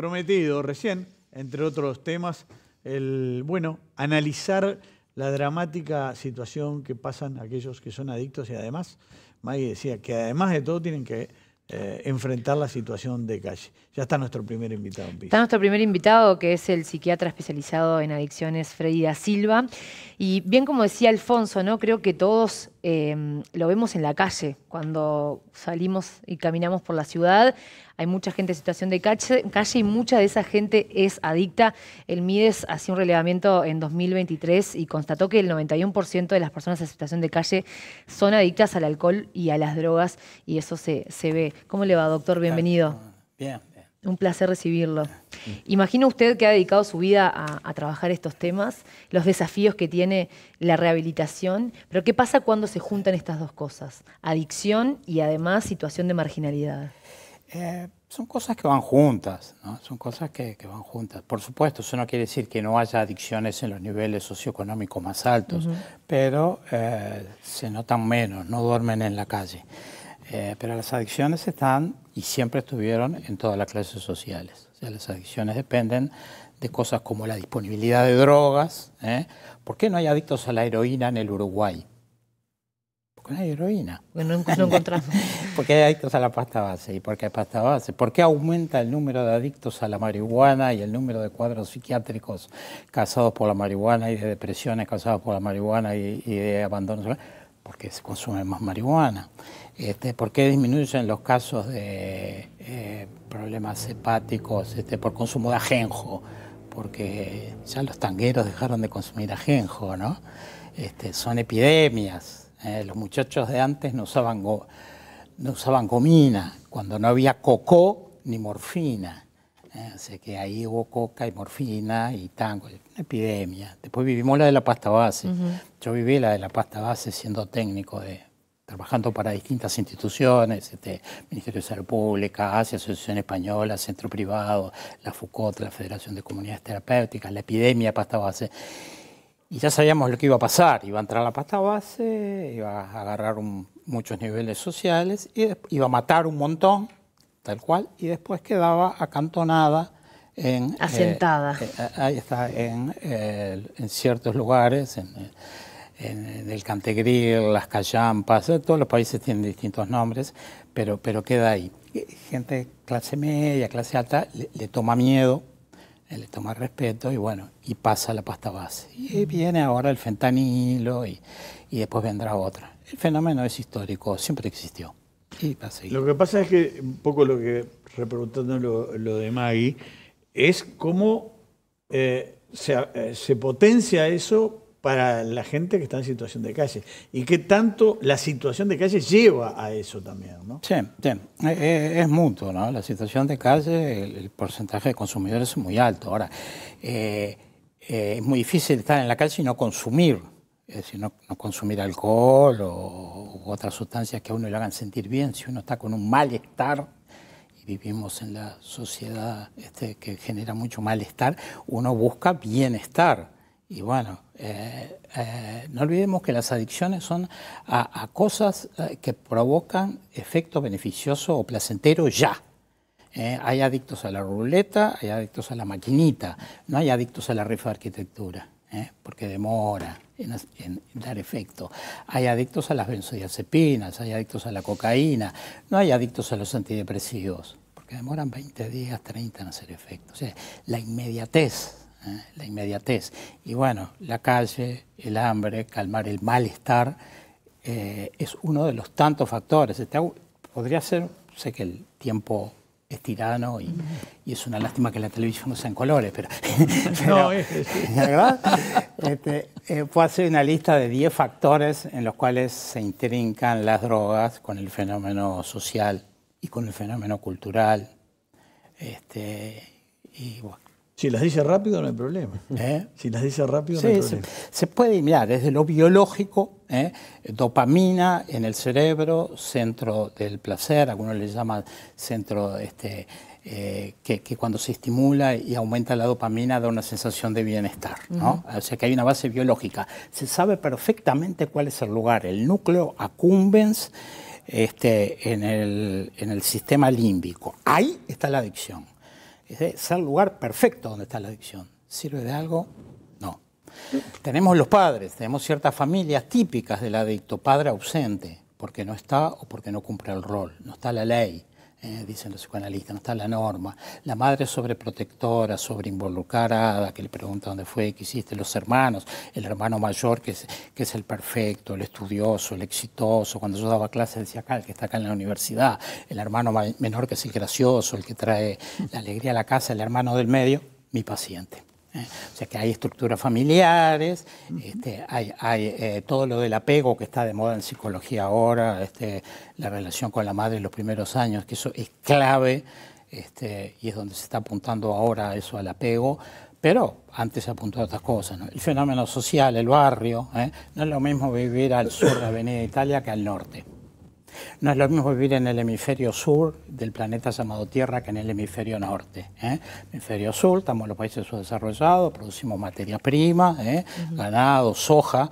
prometido recién, entre otros temas, el, bueno, analizar la dramática situación que pasan aquellos que son adictos y además, Maggie decía que además de todo tienen que eh, enfrentar la situación de calle. Ya está nuestro primer invitado. está nuestro primer invitado, que es el psiquiatra especializado en adicciones, Freddy da Silva. Y bien como decía Alfonso, ¿no? creo que todos Em, lo vemos en la calle, cuando salimos y caminamos por la ciudad, hay mucha gente en situación de calle, y mucha de esa gente es adicta. El MIDES hacía un relevamiento en 2023 y constató que el 91% de las personas en situación de calle son adictas al alcohol y a las drogas y eso se, se ve. ¿Cómo le va, doctor? Bienvenido. Bien, un placer recibirlo. Imagina usted que ha dedicado su vida a, trabajar estos temas, los desafíos que tiene la rehabilitación, pero ¿qué pasa cuando se juntan estas dos cosas? Adicción y además situación de marginalidad. Eh, son cosas que van juntas, son cosas que, van juntas. Por supuesto, eso no quiere decir que no haya adicciones en los niveles socioeconómicos más altos, pero eh, se notan menos, no duermen en la calle. Eh, pero las adicciones están y siempre estuvieron en todas las clases sociales. O sea, las adicciones dependen de cosas como la disponibilidad de drogas. ¿eh? ¿Por qué no hay adictos a la heroína en el Uruguay? Porque no hay heroína. Bueno, no, encontramos. ¿Por hay adictos a la pasta base? ¿Y por qué hay pasta base? ¿Por qué aumenta el número de adictos a la marihuana y el número de cuadros psiquiátricos causados por la marihuana y de depresiones causadas por la marihuana y, y de abandono? porque se consume más marihuana, este, por qué disminuyen los casos de eh, problemas hepáticos este, por consumo de ajenjo, porque ya los tangueros dejaron de consumir ajenjo, este, son epidemias. ¿eh? los muchachos de antes no usaban, no usaban gomina, cuando no había cocó ni morfina. Eh, que ahí hubo coca y morfina y tango, una epidemia. Después vivimos la de la pasta base. Yo viví la de la pasta base siendo técnico, de, trabajando para distintas instituciones, este, Ministerio de Salud Pública, ASIA, Asociación Española, Centro Privado, la FUCOT, la Federación de Comunidades Terapéuticas, la epidemia de pasta base. Y ya sabíamos lo que iba a pasar, iba a entrar la pasta base, iba a agarrar muchos niveles sociales, y iba a matar un montón tal cual, y después quedaba acantonada en... Eh, Asentada. Eh, ahí está, en, en ciertos lugares, en, en, el Cantegril, las Callampas, eh, todos los países tienen distintos nombres, pero, pero queda ahí. Gente clase media, clase alta, le, toma miedo, le toma respeto y bueno, y pasa la pasta base. Y viene ahora el fentanilo y, y después vendrá otra. El fenómeno es histórico, siempre existió. Lo que pasa es que, un poco lo que, reproduciendo lo, de Maggie, es cómo eh, eh, se, potencia eso para la gente que está en situación de calle. Y qué tanto la situación de calle lleva a eso también, ¿no? Sí, eh, Es, mutuo, ¿no? La situación de calle, el, porcentaje de consumidores es muy alto. Ahora, es muy difícil estar en la calle y no consumir es decir, no, consumir alcohol o, otras sustancias que a uno le hagan sentir bien, si uno está con un malestar y vivimos en la sociedad este, que genera mucho malestar, uno busca bienestar. Y bueno, eh, eh, no olvidemos que las adicciones son a, cosas eh, que provocan efecto beneficioso o placentero ya. hay adictos a la ruleta, hay adictos a la maquinita, no hay adictos a la rifa de arquitectura. ¿eh? porque demora en, dar efecto. Hay adictos a las benzodiazepinas, hay adictos a la cocaína, no hay adictos a los antidepresivos, porque demoran 20 días, 30 en hacer efecto. O sea, la inmediatez. ¿eh? La inmediatez. Y bueno, la calle, el hambre, calmar el malestar, eh, es uno de los tantos factores. Este, podría ser, sé que el tiempo es tirano y, es una lástima que la televisión no sea en colores, pero, no, es, este, ¿verdad? Este, puedo eh, hacer una lista de 10 factores en los cuales se intrincan las drogas con el fenómeno social y con el fenómeno cultural. Este, y bueno, si las dice rápido no hay problema. ¿Eh? Si las dice rápido no hay problema. Se, puede mirar desde lo biológico, ¿eh? dopamina en el cerebro, centro del placer, algunos le llaman centro este, eh, que, cuando se estimula y aumenta la dopamina da una sensación de bienestar. O sea que hay una base biológica. Se sabe perfectamente cuál es el lugar, el núcleo accumbens este, en, el, en el sistema límbico. Ahí está la adicción es el lugar perfecto donde está la adicción. ¿Sirve de algo? No. Tenemos los padres, tenemos ciertas familias típicas del adicto, padre ausente, porque no está o porque no cumple el rol, no está la ley. Eh, dicen los psicoanalistas, no está la norma. La madre sobreprotectora, sobreinvolucrada, que le pregunta dónde fue, qué hiciste, los hermanos, el hermano mayor que es, que es el perfecto, el estudioso, el exitoso. Cuando yo daba clases decía acá, el que está acá en la universidad, el hermano menor que es el gracioso, el que trae la alegría a la casa, el hermano del medio, mi paciente. ¿eh? O sea que hay estructuras familiares, este, hay, eh, todo lo del apego que está de moda en psicología ahora, este, la relación con la madre en los primeros años, que eso es clave este, y es donde se está apuntando ahora eso al apego. Pero antes se apuntó a otras cosas. El fenómeno social, el barrio, ¿eh? no es lo mismo vivir al sur de la Avenida Italia que al norte. No es lo mismo vivir en el hemisferio sur del planeta llamado Tierra que en el hemisferio norte. ¿eh? Hemisferio sur, estamos en los países subdesarrollados, producimos materia prima, ¿eh? ganado, soja,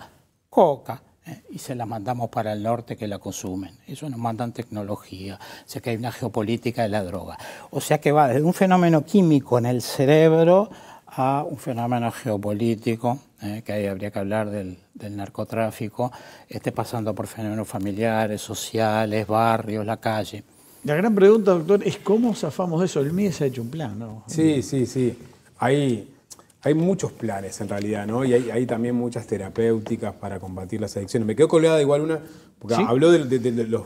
coca, ¿eh? y se la mandamos para el norte que la consumen. Eso nos mandan tecnología, o sea que hay una geopolítica de la droga. O sea que va desde un fenómeno químico en el cerebro a un fenómeno geopolítico, eh, que ahí habría que hablar del, narcotráfico, esté pasando por fenómenos familiares, sociales, barrios, la calle. La gran pregunta, doctor, es cómo zafamos de eso. El MIE se ha hecho un plan, ¿no? Sí, sí, sí. Hay, hay muchos planes en realidad, ¿no? Y hay, también muchas terapéuticas para combatir las adicciones. Me quedo colgada igual una, porque habló de, los,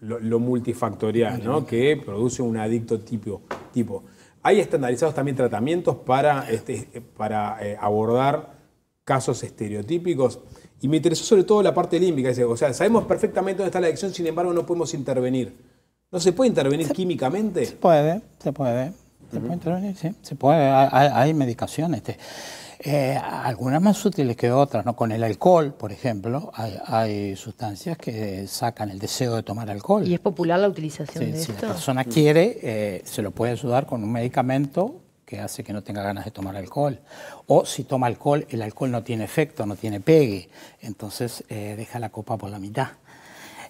lo, multifactorial, ¿no? Que produce un adicto tipo. tipo. Hay estandarizados también tratamientos para, este, para eh, abordar casos estereotípicos. Y me interesó sobre todo la parte límbica. O sea, sabemos perfectamente dónde está la adicción, sin embargo no podemos intervenir. ¿No se puede intervenir químicamente? Se puede, se puede. ¿Se puede Sí, Hay, medicaciones. Este, eh, algunas más útiles que otras, ¿no? Con el alcohol, por ejemplo, hay, sustancias que sacan el deseo de tomar alcohol. ¿Y es popular la utilización de esto? Si la persona mm. quiere, eh, se lo puede ayudar con un medicamento que hace que no tenga ganas de tomar alcohol. O si toma alcohol, el alcohol no tiene efecto, no tiene pegue, entonces eh, deja la copa por la mitad.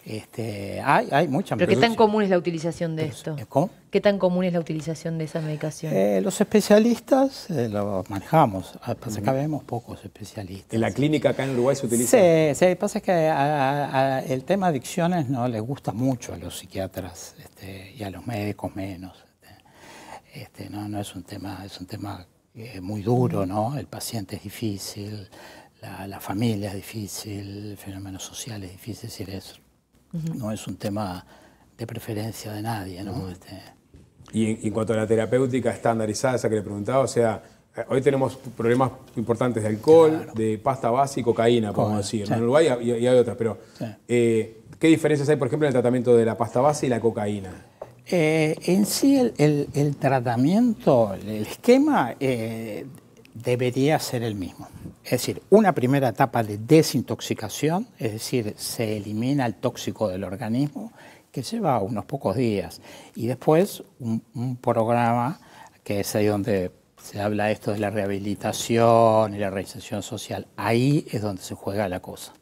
Este, hay, hay mucha ¿Pero qué tan común es la utilización de esto? ¿Cómo? ¿Qué tan común es la utilización de esa medicación? Eh, los especialistas eh, los manejamos, acá ah, vemos pocos especialistas. ¿En la clínica acá en Uruguay se utiliza? Sí, sí pasa que el tema adicciones no les gusta mucho a los psiquiatras este, y a los médicos menos. Este. este, no, no es un tema, es un tema eh, muy duro, ¿no? El paciente es difícil, la, familia es difícil, el fenómeno social es difícil, es no es un tema de preferencia de nadie. ¿no? Este, y en cuanto a la terapéutica estandarizada, esa que le preguntaba, o sea, eh, Hoy tenemos problemas importantes de alcohol, de pasta base y cocaína, podemos decir. En Uruguay y, hay otras, pero eh, ¿qué diferencias hay, por ejemplo, en el tratamiento de la pasta base y la cocaína? Eh, en sí, el, tratamiento, el esquema debería ser el mismo. Es decir, una primera etapa de desintoxicación, es decir, se elimina el tóxico del organismo, que lleva unos pocos días. Y después un, programa que es ahí donde se habla esto de la rehabilitación y la reinserción social. Ahí es donde se juega la cosa.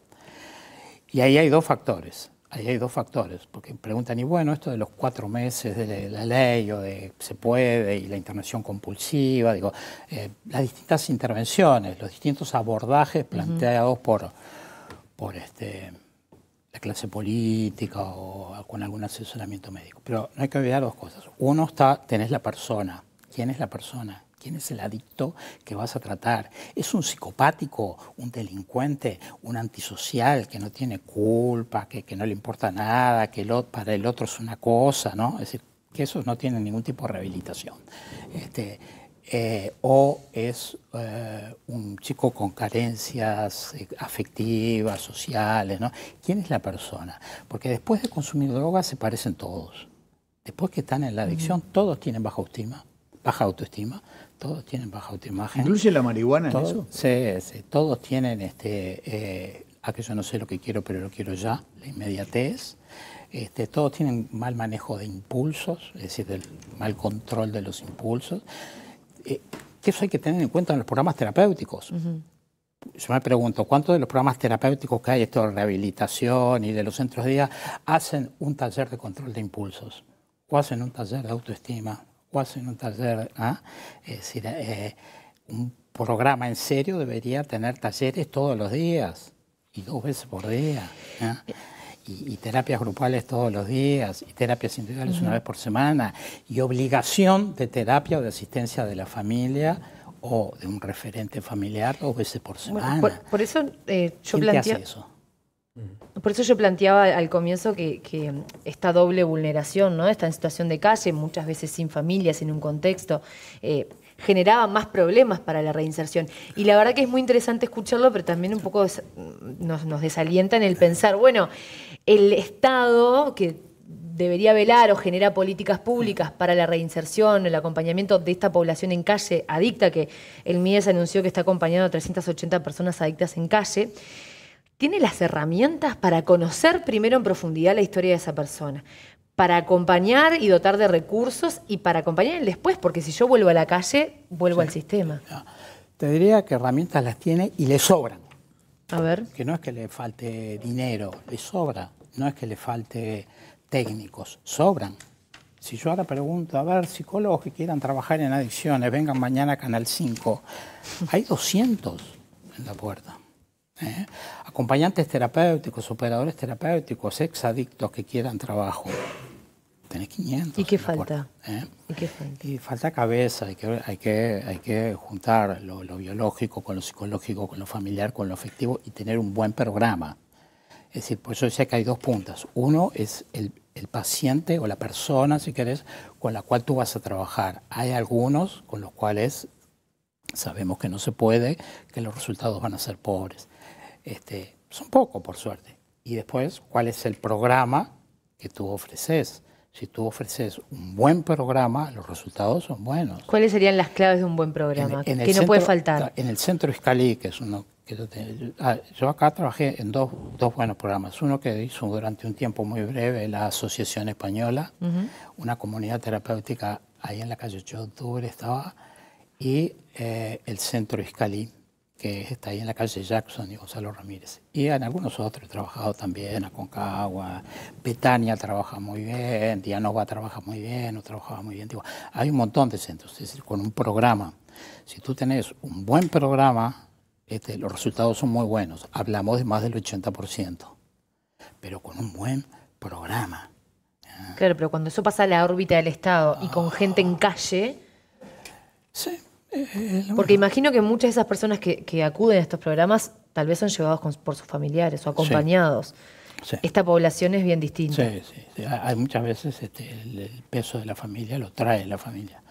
Y ahí hay dos factores ahí hay dos factores, porque preguntan, y bueno, esto de los cuatro meses de la ley o de se puede y la internación compulsiva, digo, eh, las distintas intervenciones, los distintos abordajes planteados por, por este, la clase política o con algún asesoramiento médico. Pero no hay que olvidar dos cosas. Uno está, tenés la persona. ¿Quién es la persona? quién es el adicto que vas a tratar. ¿Es un psicopático, un delincuente, un antisocial que no tiene culpa, que, no le importa nada, que el, para el otro es una cosa, ¿no? Es decir, que esos no tienen ningún tipo de rehabilitación. Este, eh, o es eh, un chico con carencias eh, afectivas, sociales, ¿no? ¿Quién es la persona? Porque después de consumir drogas se parecen todos. Después que están en la adicción, todos tienen baja baja autoestima, todos tienen baja autoimagen. ¿Incluye la marihuana todos, en eso? Sí, sí, todos tienen este, eh, ah, que aquello no sé lo que quiero, pero lo quiero ya, la inmediatez. Este, todos tienen mal manejo de impulsos, es decir, del mal control de los impulsos. Qué eh, que eso hay que tener en cuenta en los programas terapéuticos. Yo me pregunto, ¿cuántos de los programas terapéuticos que hay, esto de rehabilitación y de los centros de día, hacen un taller de control de impulsos? ¿O hacen un taller de autoestima? en un taller. ¿ah? Es decir, eh, un programa en serio debería tener talleres todos los días y dos veces por día. ¿ah? Y, terapias grupales todos los días, y terapias individuales una vez por semana, y obligación de terapia o de asistencia de la familia o de un referente familiar dos veces por semana. por, eso eh, yo eso? Por eso yo planteaba al comienzo que, esta doble vulneración, ¿no? Esta situación de calle, muchas veces sin familia, sin un contexto, eh, generaba más problemas para la reinserción. Y la verdad que es muy interesante escucharlo, pero también un poco nos, desalienta en el pensar, bueno, el Estado que debería velar o genera políticas públicas para la reinserción, el acompañamiento de esta población en calle adicta, que el MIES anunció que está acompañando a 380 personas adictas en calle tiene las herramientas para conocer primero en profundidad la historia de esa persona, para acompañar y dotar de recursos y para acompañar después, porque si yo vuelvo a la calle, vuelvo al sistema. Te diría que herramientas las tiene y le sobran. A ver. Que no es que le falte dinero, le sobra, no es que le falte técnicos, sobran. Si yo ahora pregunto, a ver, psicólogos que quieran trabajar en adicciones, vengan mañana a Canal 5, hay 200 en la puerta. ¿Eh? acompañantes terapéuticos, operadores terapéuticos, ex-adictos que quieran trabajo. Tenés 500. ¿eh? ¿Y qué falta? ¿Y qué falta? falta cabeza, hay que, hay que, juntar lo, biológico con lo psicológico, con lo familiar, con lo afectivo y tener un buen programa. Es decir, por eso decía que hay dos puntas. Uno es el, el paciente o la persona, si querés, con la cual tú vas a trabajar. Hay algunos con los cuales sabemos que no se puede, que los resultados van a ser pobres. Este, son pocos, por suerte. Y después, ¿cuál es el programa que tú ofreces? Si tú ofreces un buen programa, los resultados son buenos. ¿Cuáles serían las claves de un buen programa? que no puede faltar. En el centro Iscalí, que es uno que yo, ah, yo, acá trabajé en dos, dos, buenos programas. Uno que hizo durante un tiempo muy breve la Asociación Española, una comunidad terapéutica ahí en la calle 8 de octubre estaba, y eh, el Centro Iscalí, que está ahí en la calle Jackson y Gonzalo Ramírez. Y en algunos otros he trabajado también, Aconcagua, Betania trabaja muy bien, Dianova trabaja muy bien, no trabajaba muy bien. Digo, hay un montón de centros, es decir, con un programa. Si tú tenés un buen programa, este, los resultados son muy buenos. Hablamos de más del 80%, pero con un buen programa. Claro, pero cuando eso pasa a la órbita del Estado y con gente en ah. calle... Sí, porque imagino que muchas de esas personas que, acuden a estos programas tal vez son llevados por sus familiares o acompañados. Esta población es bien distinta. Sí, Hay muchas veces este, el, peso de la familia lo trae la familia.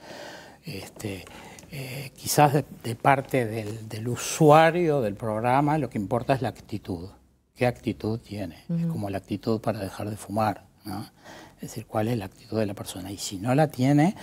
Este, eh, quizás de, parte del, usuario del programa lo que importa es la actitud. ¿Qué actitud tiene? Es como la actitud para dejar de fumar. Es decir, cuál es la actitud de la persona. Y si no la tiene,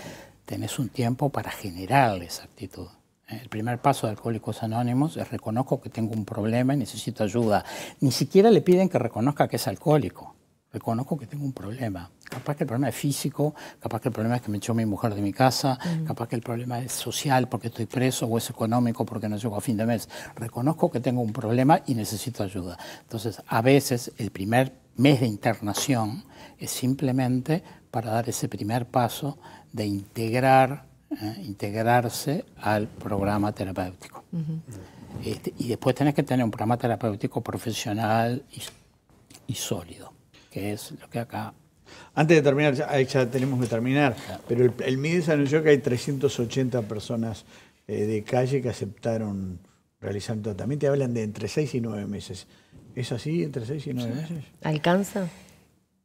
tenés un tiempo para generar esa actitud. Eh, el primer paso de Alcohólicos Anónimos es reconozco que tengo un problema y necesito ayuda. Ni siquiera le piden que reconozca que es alcohólico. Reconozco que tengo un problema. Capaz que el problema es físico, capaz que el problema es que me echó mi mujer de mi casa, mm. capaz que el problema es social porque estoy preso o es económico porque no llego a fin de mes. Reconozco que tengo un problema y necesito ayuda. Entonces, a veces el primer mes de internación es simplemente para dar ese primer paso de integrar, eh, integrarse al programa terapéutico. Este, y después tenés que tener un programa terapéutico profesional y, sólido, que es lo que acá antes de terminar, ya, tenemos que terminar, pero el, el, MIDES anunció que hay 380 personas eh, de calle que aceptaron realizar tratamiento y hablan de entre 6 y 9 meses. ¿Es así entre 6 y 9 meses? ¿Alcanza?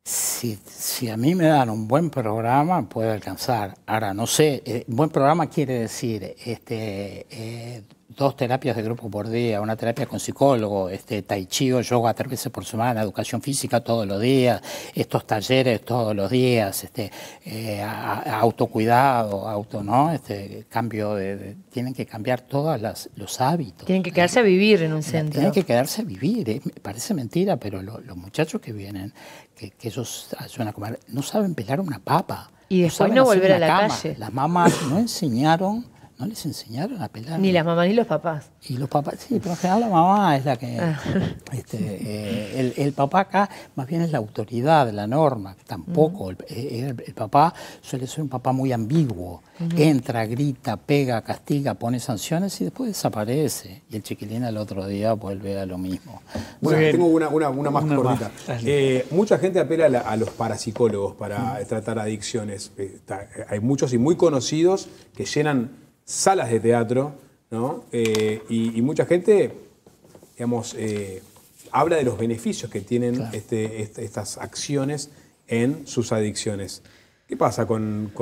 si, si, a mí me dan un buen programa, puede alcanzar. Ahora, no sé, eh, buen programa quiere decir este, eh, dos terapias de grupo por día, una terapia con psicólogo, este tai chi o yoga tres veces por semana, educación física todos los días, estos talleres todos los días, este eh, autocuidado, auto, ¿no? Este cambio de, tienen que cambiar todos los hábitos. Tienen que quedarse a vivir en un centro. Tienen que quedarse a vivir, eh, parece mentira, pero los muchachos que vienen, que, que ellos ayudan a comer, no saben pelar una papa. Y después no, volver a la calle. Las mamás no enseñaron no les enseñaron a pelar. Ni las mamás ni los papás. Y los papás, sí, pero en general la mamá es la que... Ah. Este, eh, el, papá acá más bien es la autoridad, la norma, tampoco. Eh, el, papá suele ser un papá muy ambiguo. Entra, grita, pega, castiga, pone sanciones y después desaparece. Y el chiquilín al otro día vuelve a lo mismo. Bueno, tengo una, más cortita. Eh, mucha gente apela a, los parapsicólogos para tratar adicciones. hay muchos y muy conocidos que llenan salas de teatro, ¿no? Eh, y, mucha gente, digamos, eh, habla de los beneficios que tienen este, este, estas acciones en sus adicciones. ¿Qué pasa con,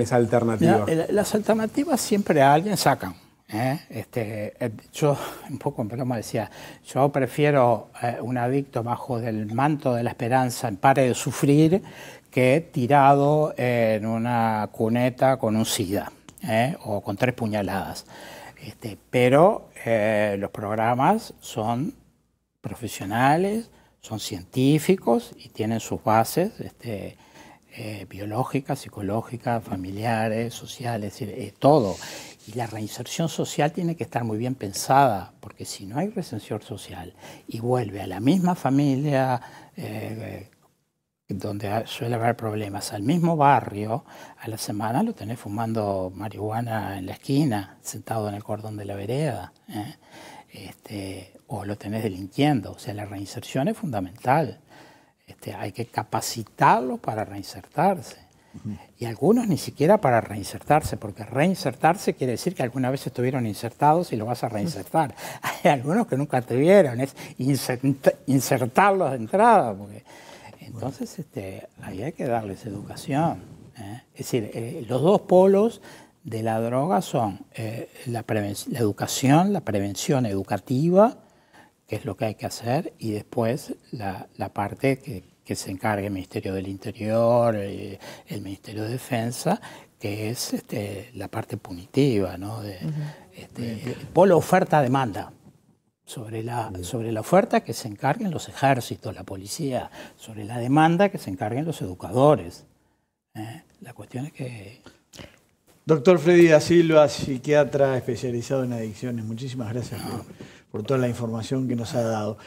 esa alternativa? las alternativas siempre a alguien sacan. ¿eh? Este, yo, un poco en broma decía, yo prefiero un adicto bajo el manto de la esperanza, en pare de sufrir, que tirado en una cuneta con un SIDA. ¿eh? o con tres puñaladas. Este, pero eh, los programas son profesionales, son científicos y tienen sus bases este, eh, biológicas, psicológicas, familiares, sociales, todo. Y la reinserción social tiene que estar muy bien pensada, porque si no hay recensión social y vuelve a la misma familia, eh, donde suele haber problemas. Al mismo barrio, a la semana lo tenés fumando marihuana en la esquina, sentado en el cordón de la vereda, ¿eh? este, o lo tenés delinquiendo. O sea, la reinserción es fundamental. Este, hay que capacitarlo para reinsertarse. Y algunos ni siquiera para reinsertarse, porque reinsertarse quiere decir que alguna vez estuvieron insertados y lo vas a reinsertar. hay algunos que nunca te vieron, es insertarlos de entrada, porque entonces, este, ahí hay que darles educación. ¿eh? Es decir, eh, los dos polos de la droga son eh, la, educación, la prevención educativa, que es lo que hay que hacer, y después la, parte que, se encargue el Ministerio del Interior, el, Ministerio de Defensa, que es este, la parte punitiva, ¿no? Este, polo oferta-demanda sobre la, sobre oferta que se encarguen los ejércitos, la policía, sobre la demanda que se encarguen los educadores. ¿eh? La cuestión es que... Doctor Freddy da Silva, psiquiatra especializado en adicciones, muchísimas gracias por toda la información que nos ha dado.